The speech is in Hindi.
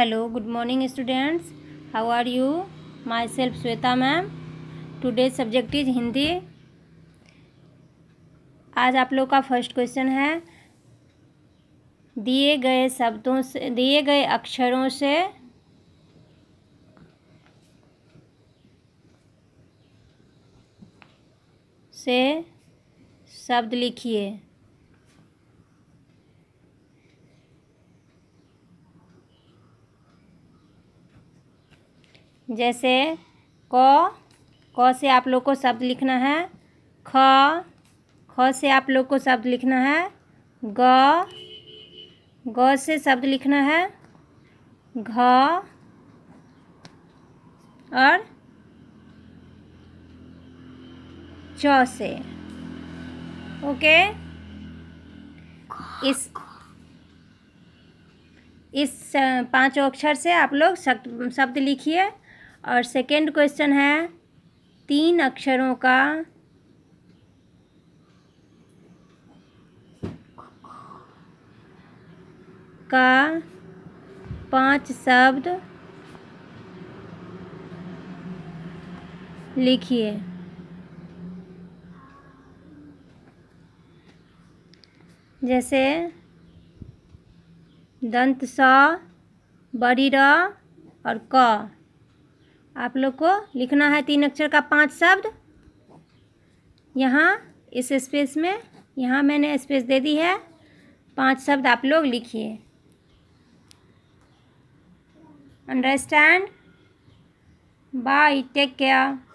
hello good morning students how are you myself Shweta ma'am today subject is Hindi आज आप लोग का फर्स्ट क्वेश्चन है दिए गए शब्दों से दिए गए अक्षरों से से शब्द लिखिए जैसे क क से आप लोग को शब्द लिखना है ख ख से आप लोग को शब्द लिखना है ग ग से शब्द लिखना है घ और च से ओके इस इस पांचों अक्षर से आप लोग शब्द लिखिए और सेकेंड क्वेश्चन है तीन अक्षरों का का पांच शब्द लिखिए जैसे दंत स बड़ी र और क आप लोग को लिखना है तीन अक्षर का पांच शब्द यहाँ इस स्पेस में यहाँ मैंने स्पेस दे दी है पांच शब्द आप लोग लिखिए अंडरस्टैंड बाय टेक केयर